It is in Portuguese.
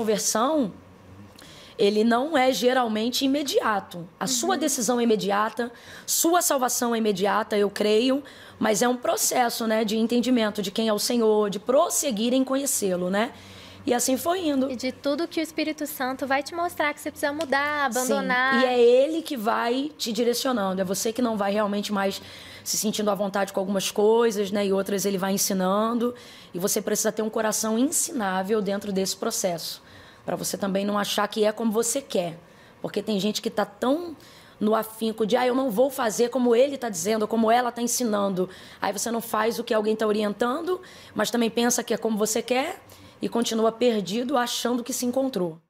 conversão, ele não é geralmente imediato. A uhum. sua decisão é imediata, sua salvação é imediata, eu creio, mas é um processo, né, de entendimento de quem é o Senhor, de prosseguir em conhecê-lo, né? E assim foi indo. E de tudo que o Espírito Santo vai te mostrar que você precisa mudar, abandonar. Sim. E é ele que vai te direcionando. É você que não vai realmente mais se sentindo à vontade com algumas coisas, né? E outras ele vai ensinando. E você precisa ter um coração ensinável dentro desse processo. Para você também não achar que é como você quer. Porque tem gente que está tão no afinco de, ah, eu não vou fazer como ele está dizendo, como ela está ensinando. Aí você não faz o que alguém está orientando, mas também pensa que é como você quer e continua perdido achando que se encontrou.